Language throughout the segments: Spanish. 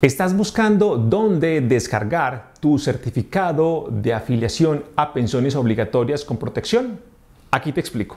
Estás buscando dónde descargar tu certificado de afiliación a pensiones obligatorias con protección. Aquí te explico.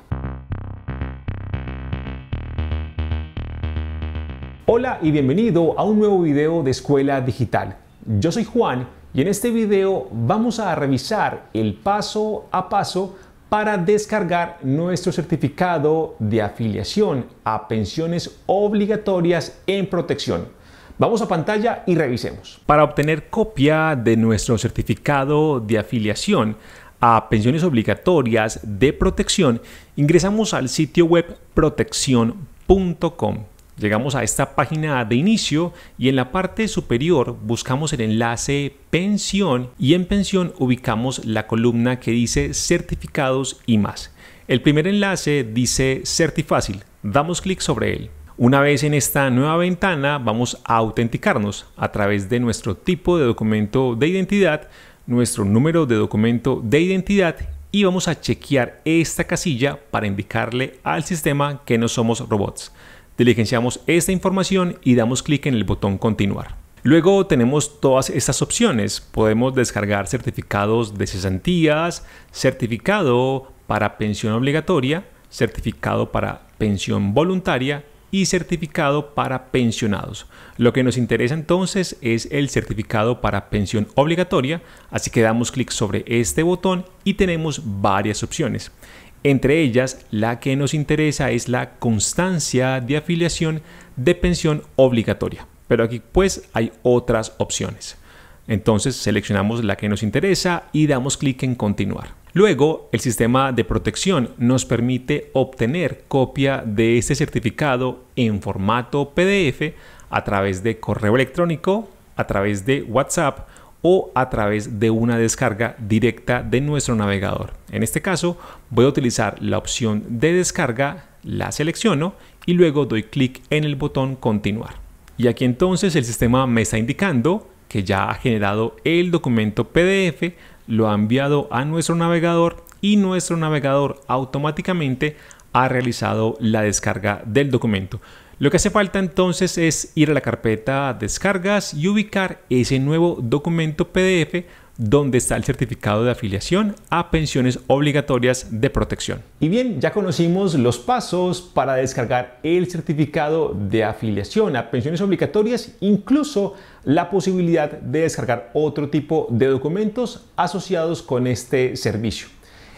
Hola y bienvenido a un nuevo video de Escuela Digital. Yo soy Juan y en este video vamos a revisar el paso a paso para descargar nuestro certificado de afiliación a pensiones obligatorias en protección. Vamos a pantalla y revisemos. Para obtener copia de nuestro certificado de afiliación a pensiones obligatorias de protección, ingresamos al sitio web proteccion.com. Llegamos a esta página de inicio y en la parte superior buscamos el enlace pensión y en pensión ubicamos la columna que dice certificados y más. El primer enlace dice certifácil. Damos clic sobre él. Una vez en esta nueva ventana vamos a autenticarnos a través de nuestro tipo de documento de identidad, nuestro número de documento de identidad y vamos a chequear esta casilla para indicarle al sistema que no somos robots. Diligenciamos esta información y damos clic en el botón continuar. Luego tenemos todas estas opciones. Podemos descargar certificados de cesantías, certificado para pensión obligatoria, certificado para pensión voluntaria y certificado para pensionados. Lo que nos interesa entonces es el certificado para pensión obligatoria, así que damos clic sobre este botón y tenemos varias opciones. Entre ellas, la que nos interesa es la constancia de afiliación de pensión obligatoria, pero aquí pues hay otras opciones. Entonces seleccionamos la que nos interesa y damos clic en continuar. Luego, el sistema de protección nos permite obtener copia de este certificado en formato PDF a través de correo electrónico, a través de WhatsApp o a través de una descarga directa de nuestro navegador. En este caso, voy a utilizar la opción de descarga, la selecciono y luego doy clic en el botón continuar. Y aquí entonces el sistema me está indicando que ya ha generado el documento PDF, lo ha enviado a nuestro navegador y nuestro navegador automáticamente ha realizado la descarga del documento. Lo que hace falta entonces es ir a la carpeta descargas y ubicar ese nuevo documento PDF donde está el certificado de afiliación a pensiones obligatorias de protección. Y bien, ya conocimos los pasos para descargar el certificado de afiliación a pensiones obligatorias, incluso la posibilidad de descargar otro tipo de documentos asociados con este servicio.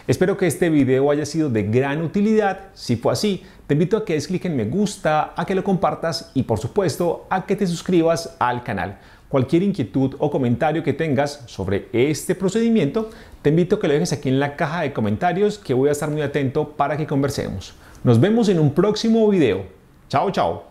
Espero que este video haya sido de gran utilidad. Si fue así, te invito a que des clic en me gusta, a que lo compartas y por supuesto a que te suscribas al canal. Cualquier inquietud o comentario que tengas sobre este procedimiento, te invito a que lo dejes aquí en la caja de comentarios que voy a estar muy atento para que conversemos. Nos vemos en un próximo video. Chao, chao.